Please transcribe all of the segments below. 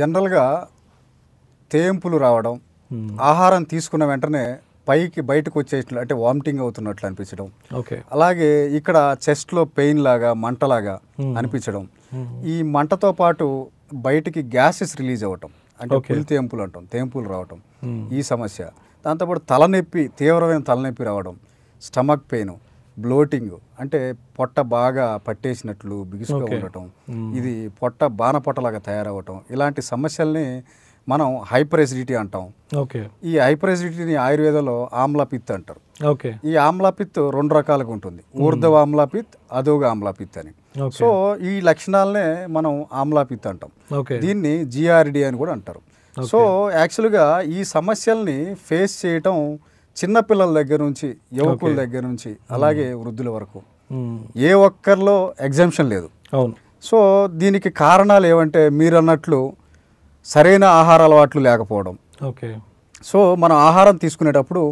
జనరల్గా తేంపులు రావడం hmm. ఆహారం తీసుకున్న వెంటనే పైకి బయటకు వచ్చేసినట్లు అంటే వామిటింగ్ అవుతున్నట్లు అనిపించడం అలాగే ఇక్కడ చెస్ట్లో పెయిన్ లాగా మంటలాగా hmm. అనిపించడం hmm. ఈ మంటతో పాటు బయటికి గ్యాసెస్ రిలీజ్ అవ్వటం అంటే పులి తేంపులు అంటాం తేంపులు రావటం ఈ సమస్య దాంతోపాటు తలనొప్పి తీవ్రమైన తలనొప్పి రావడం స్టమక్ పెయిన్ బ్లోటింగ్ అంటే పొట్ట బాగా పట్టేసినట్లు బిగుసుగా ఉండటం ఇది పొట్ట బాన పొట్టలాగా తయారవటం ఇలాంటి సమస్యల్ని మనం హైపర్ ఎసిడిటీ అంటాం ఓకే ఈ హైపర్ ఎసిడిటీని ఆయుర్వేదంలో ఆమ్లపిత్ అంటారు ఓకే ఈ ఆమ్లపిత్ రెండు రకాలుగా ఉంటుంది ఊర్ధవ ఆమ్లపిత్ అధోగ ఆమ్లపిత్ అని సో ఈ లక్షణాలనే మనం ఆమ్లపిత్ అంటాం దీన్ని జిఆర్డి అని కూడా అంటారు సో యాక్చువల్గా ఈ సమస్యల్ని ఫేస్ చేయటం చిన్నపిల్లల దగ్గర నుంచి యువకుల దగ్గర నుంచి అలాగే వృద్ధుల వరకు ఏ ఒక్కరిలో ఎగ్జామ్షన్ లేదు అవును సో దీనికి కారణాలు ఏమంటే మీరు అన్నట్లు సరైన ఆహార అలవాట్లు లేకపోవడం ఓకే సో మనం ఆహారం తీసుకునేటప్పుడు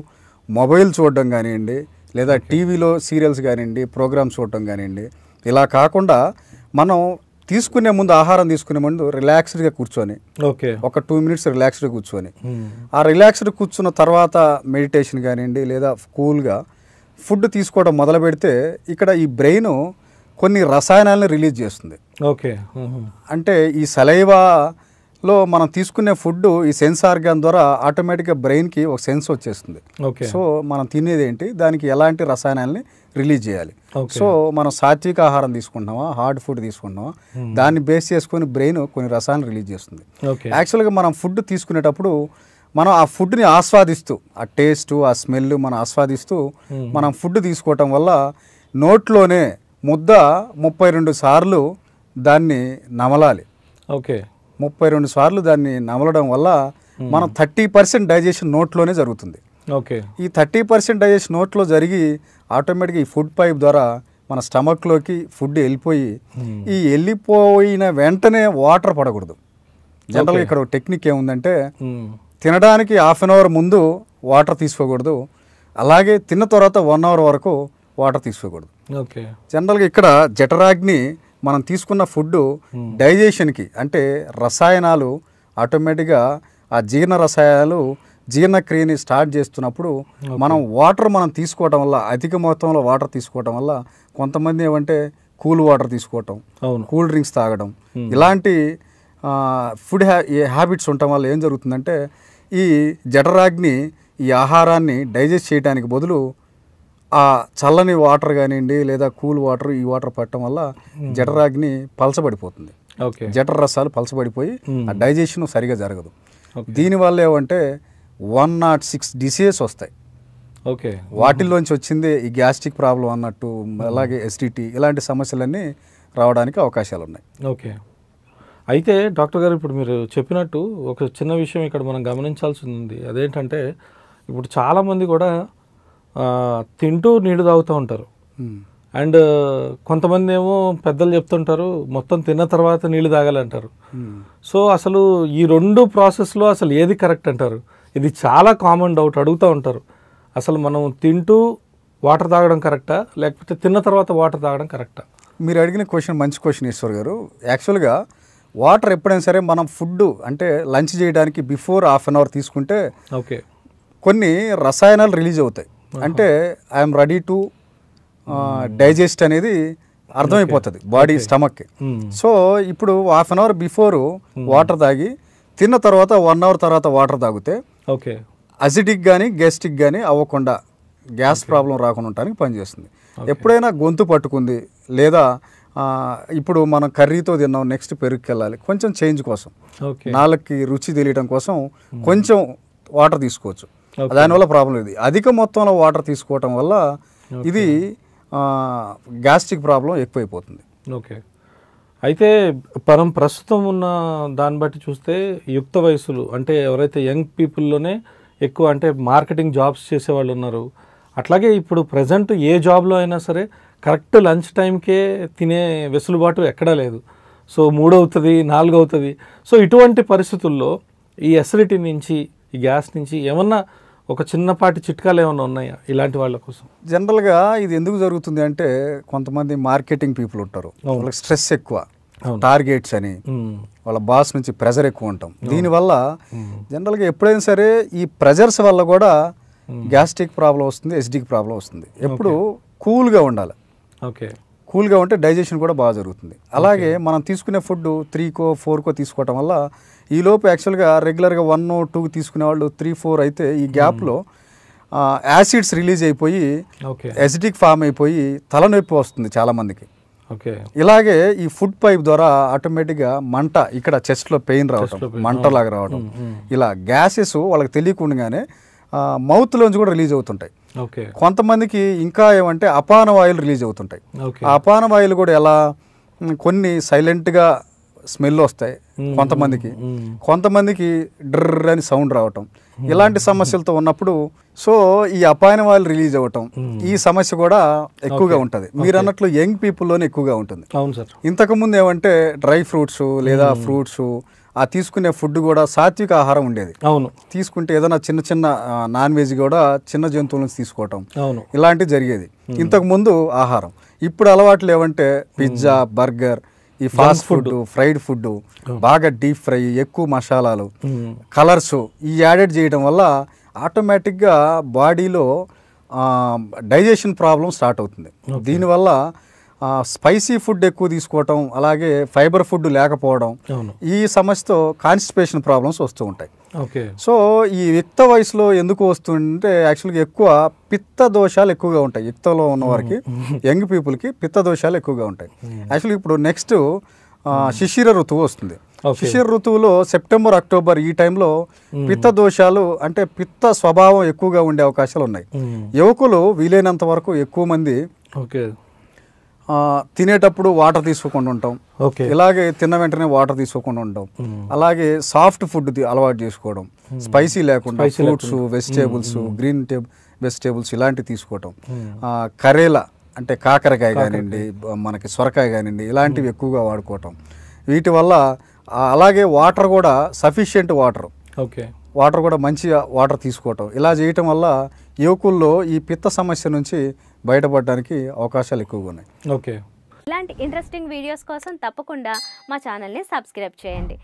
మొబైల్ చూడడం కానివ్వండి లేదా టీవీలో సీరియల్స్ కానివ్వండి ప్రోగ్రామ్స్ చూడడం కానివ్వండి ఇలా కాకుండా మనం తీసుకునే ముందు ఆహారం తీసుకునే ముందు రిలాక్స్డ్గా కూర్చొని ఓకే ఒక టూ మినిట్స్ రిలాక్స్డ్గా కూర్చొని ఆ రిలాక్స్డ్ కూర్చున్న తర్వాత మెడిటేషన్ కానివ్వండి లేదా కూల్గా ఫుడ్ తీసుకోవడం మొదలు పెడితే ఇక్కడ ఈ బ్రెయిన్ కొన్ని రసాయనాలను రిలీజ్ చేస్తుంది ఓకే అంటే ఈ సలైవా లో మనం తీసుకునే ఫుడ్ ఈ సెన్స్ ఆర్గాన్ ద్వారా ఆటోమేటిక్గా బ్రెయిన్కి ఒక సెన్స్ వచ్చేస్తుంది ఓకే సో మనం తినేది ఏంటి దానికి ఎలాంటి రసాయనాలని రిలీజ్ చేయాలి సో మనం సాత్విక ఆహారం తీసుకుంటున్నామా హార్డ్ ఫుడ్ తీసుకుంటున్నామా hmm. దాన్ని బేస్ చేసుకొని బ్రెయిన్ కొన్ని రసాయనాలు రిలీజ్ చేస్తుంది యాక్చువల్గా మనం ఫుడ్ తీసుకునేటప్పుడు మనం ఆ ఫుడ్ని ఆస్వాదిస్తూ ఆ టేస్ట్ ఆ స్మెల్ మనం ఆస్వాదిస్తూ hmm. మనం ఫుడ్ తీసుకోవటం వల్ల నోట్లోనే ముద్ద ముప్పై రెండు సార్లు దాన్ని నమలాలి ఓకే ముప్పై రెండు సార్లు దాన్ని నమలడం వల్ల మనం థర్టీ పర్సెంట్ డైజెషన్ నోట్లోనే జరుగుతుంది ఓకే ఈ థర్టీ పర్సెంట్ డైజెషన్ నోట్లో జరిగి ఆటోమేటిక్గా ఈ ఫుడ్ పైప్ ద్వారా మన స్టమక్లోకి ఫుడ్ వెళ్ళిపోయి ఈ వెళ్ళిపోయిన వెంటనే వాటర్ పడకూడదు జనరల్గా ఇక్కడ టెక్నిక్ ఏముందంటే తినడానికి హాఫ్ అన్ అవర్ ముందు వాటర్ తీసుకోకూడదు అలాగే తిన్న తర్వాత వన్ అవర్ వరకు వాటర్ తీసుకోకూడదు ఓకే జనరల్గా ఇక్కడ జఠరాగ్ని మనం తీసుకున్న ఫుడ్ డైజెషన్కి అంటే రసాయనాలు ఆటోమేటిక్గా ఆ జీర్ణ రసాయనాలు జీర్ణక్రియని స్టార్ట్ చేస్తున్నప్పుడు మనం వాటర్ మనం తీసుకోవటం వల్ల అధిక మొత్తంలో వాటర్ తీసుకోవటం వల్ల కొంతమంది ఏమంటే కూల్ వాటర్ తీసుకోవటం కూల్ డ్రింక్స్ తాగడం ఇలాంటి ఫుడ్ హ్యాబిట్స్ ఉండటం వల్ల ఏం జరుగుతుందంటే ఈ జఠరాగ్ని ఈ ఆహారాన్ని డైజెస్ట్ చేయడానికి బదులు ఆ చల్లని వాటర్ కానివ్వండి లేదా కూల్ వాటర్ ఈ వాటర్ పట్టడం వల్ల hmm. జఠరాగ్ని పలసబడిపోతుంది జఠర రసాలు పలసబడిపోయి ఆ hmm. డైజెషన్ సరిగా జరగదు దీనివల్ల ఏమంటే వన్ నాట్ సిక్స్ డిసీజెస్ వస్తాయి ఓకే వాటిల్లోంచి వచ్చింది ఈ గ్యాస్ట్రిక్ ప్రాబ్లం అన్నట్టు అలాగే ఎస్టిటీ ఇలాంటి సమస్యలన్నీ రావడానికి అవకాశాలు ఉన్నాయి ఓకే అయితే డాక్టర్ గారు ఇప్పుడు మీరు చెప్పినట్టు ఒక చిన్న విషయం ఇక్కడ మనం గమనించాల్సి ఉంది అదేంటంటే ఇప్పుడు చాలామంది కూడా తింటూ నీళ్ళు తాగుతూ ఉంటారు అండ్ కొంతమంది ఏమో పెద్దలు చెప్తుంటారు మొత్తం తిన్న తర్వాత నీళ్ళు తాగాలంటారు సో అసలు ఈ రెండు ప్రాసెస్లో అసలు ఏది కరెక్ట్ అంటారు ఇది చాలా కామన్ డౌట్ అడుగుతూ ఉంటారు అసలు మనం తింటూ వాటర్ తాగడం కరెక్టా లేకపోతే తిన్న తర్వాత వాటర్ తాగడం కరెక్టా మీరు అడిగిన క్వశ్చన్ మంచి క్వశ్చన్ ఈశ్వర్ గారు యాక్చువల్గా వాటర్ ఎప్పుడైనా సరే మనం ఫుడ్ అంటే లంచ్ చేయడానికి బిఫోర్ హాఫ్ అన్ అవర్ తీసుకుంటే ఓకే కొన్ని రసాయనాలు రిలీజ్ అవుతాయి అంటే ఐఎమ్ రెడీ టు డైజెస్ట్ అనేది అర్థమైపోతుంది బాడీ స్టమక్ సో ఇప్పుడు half an hour before water తాగి తిన్న తర్వాత వన్ అవర్ తర్వాత వాటర్ తాగితే ఓకే అసిడిక్ కానీ గ్యాస్టిక్ కానీ అవ్వకుండా గ్యాస్ ప్రాబ్లం రాకుండా ఉండటానికి పనిచేస్తుంది ఎప్పుడైనా గొంతు పట్టుకుంది లేదా ఇప్పుడు మనం కర్రీతో తిన్నాం నెక్స్ట్ పెరుగుకి వెళ్ళాలి కొంచెం చేంజ్ కోసం నాలుగుకి రుచి తెలియడం కోసం కొంచెం వాటర్ తీసుకోవచ్చు దానివల్ల ప్రాబ్లం ఇది అధిక మొత్తంలో వాటర్ తీసుకోవటం వల్ల ఇది గ్యాస్ట్రిక్ ప్రాబ్లం ఎక్కువైపోతుంది ఓకే అయితే పరం ప్రస్తుతం ఉన్న దాన్ని బట్టి చూస్తే యుక్త వయసులు అంటే ఎవరైతే యంగ్ పీపుల్లోనే ఎక్కువ అంటే మార్కెటింగ్ జాబ్స్ చేసేవాళ్ళు ఉన్నారు అట్లాగే ఇప్పుడు ప్రజెంట్ ఏ జాబ్లో అయినా సరే కరెక్ట్ లంచ్ టైంకే తినే వెసులుబాటు ఎక్కడా లేదు సో మూడు అవుతుంది సో ఇటువంటి పరిస్థితుల్లో ఈ అసిడిటీ నుంచి ఈ గ్యాస్ నుంచి ఏమన్నా ఒక చిన్నపాటి చిట్కాలు ఏమైనా ఉన్నాయా ఇలాంటి వాళ్ళ కోసం జనరల్గా ఇది ఎందుకు జరుగుతుంది అంటే కొంతమంది మార్కెటింగ్ పీపుల్ ఉంటారు వాళ్ళకి స్ట్రెస్ ఎక్కువ టార్గెట్స్ అని వాళ్ళ బాస్ నుంచి ప్రెజర్ ఎక్కువ ఉంటాం దీనివల్ల జనరల్గా ఎప్పుడైనా సరే ఈ ప్రెజర్స్ వల్ల కూడా గ్యాస్ట్రిక్ ప్రాబ్లం వస్తుంది ఎస్డిక్ ప్రాబ్లం వస్తుంది ఎప్పుడు కూల్గా ఉండాలి ఓకే కూల్గా ఉంటే డైజెషన్ కూడా బాగా జరుగుతుంది అలాగే మనం తీసుకునే ఫుడ్ త్రీకో ఫోర్కో తీసుకోవటం వల్ల ఈలోపు యాక్చువల్గా రెగ్యులర్గా వన్ టూ తీసుకునే వాళ్ళు త్రీ ఫోర్ అయితే ఈ గ్యాప్లో యాసిడ్స్ రిలీజ్ అయిపోయి ఎసిడిక్ ఫామ్ అయిపోయి తలనొప్పి వస్తుంది చాలామందికి ఓకే ఇలాగే ఈ ఫుడ్ పైప్ ద్వారా ఆటోమేటిక్గా మంట ఇక్కడ చెస్ట్లో పెయిన్ రావడం మంటలాగా రావడం ఇలా గ్యాసెస్ వాళ్ళకి తెలియకుండానే మౌత్లోంచి కూడా రిలీజ్ అవుతుంటాయి కొంతమందికి ఇంకా ఏమంటే అపాన వాయులు రిలీజ్ అవుతుంటాయి అపాన వాయులు కూడా ఎలా కొన్ని సైలెంట్గా స్మెల్ వస్తాయి కొంతమందికి కొంతమందికి డ్రర్ అని సౌండ్ రావటం ఇలాంటి సమస్యలతో ఉన్నప్పుడు సో ఈ అపాయన వాళ్ళు రిలీజ్ అవ్వటం ఈ సమస్య కూడా ఎక్కువగా ఉంటుంది మీరు అన్నట్లు యంగ్ పీపుల్లోనే ఎక్కువగా ఉంటుంది ఇంతకుముందు ఏమంటే డ్రై ఫ్రూట్స్ లేదా ఫ్రూట్స్ ఆ తీసుకునే ఫుడ్ కూడా సాత్విక ఆహారం ఉండేది అవును తీసుకుంటే ఏదైనా చిన్న చిన్న నాన్ వెజ్ కూడా చిన్న జంతువుల నుంచి తీసుకోవటం అవును ఇలాంటివి జరిగేది ఇంతకు ముందు ఆహారం ఇప్పుడు అలవాట్లు ఏవంటే పిజ్జా బర్గర్ ఈ ఫాస్ట్ ఫుడ్ ఫ్రైడ్ ఫుడ్ బాగా డీప్ ఫ్రై ఎక్కువ మసాలాలు కలర్స్ ఈ యాడెడ్ చేయడం వల్ల ఆటోమేటిక్గా బాడీలో డైజెషన్ ప్రాబ్లం స్టార్ట్ అవుతుంది దీనివల్ల స్పైసీ ఫుడ్ ఎక్కువ తీసుకోవటం అలాగే ఫైబర్ ఫుడ్ లేకపోవడం ఈ సమస్యతో కాన్స్టిపేషన్ ప్రాబ్లమ్స్ వస్తూ ఉంటాయి ఓకే సో ఈ యుక్త వయసులో ఎందుకు వస్తుంటే యాక్చువల్గా ఎక్కువ పిత్త దోషాలు ఎక్కువగా ఉంటాయి యుక్తలో ఉన్న వారికి యంగ్ పీపుల్కి పిత్త దోషాలు ఎక్కువగా ఉంటాయి యాక్చువల్గా ఇప్పుడు నెక్స్ట్ శిశిర ఋతువు వస్తుంది శిశిర ఋతువులో సెప్టెంబర్ అక్టోబర్ ఈ టైంలో పిత్త దోషాలు అంటే పిత్త స్వభావం ఎక్కువగా ఉండే అవకాశాలు ఉన్నాయి యువకులు వీలైనంత వరకు ఎక్కువ మంది తినేటప్పుడు వాటర్ తీసుకోకుండా ఉంటాం ఓకే ఇలాగే తిన్న వెంటనే వాటర్ తీసుకోకుండా ఉంటాం అలాగే సాఫ్ట్ ఫుడ్ అలవాటు చేసుకోవడం స్పైసీ లేకుండా ఫ్రూట్స్ వెజిటేబుల్స్ గ్రీన్ వెజిటేబుల్స్ ఇలాంటివి తీసుకోవటం కరేలా అంటే కాకరకాయ కానివ్వండి మనకి సొరకాయ కానివ్వండి ఇలాంటివి ఎక్కువగా వాడుకోవటం వీటి వల్ల అలాగే వాటర్ కూడా సఫిషియంట్ వాటర్ ఓకే వాటర్ కూడా మంచి వాటర్ తీసుకోవటం ఇలా చేయటం వల్ల యువకుల్లో ఈ పిత్త సమస్య నుంచి బయటపడడానికి అవకాశాలు ఎక్కువగా ఉన్నాయి ఓకే ఇలాంటి ఇంట్రెస్టింగ్ వీడియోస్ కోసం తప్పకుండా మా ఛానల్ని సబ్స్క్రైబ్ చేయండి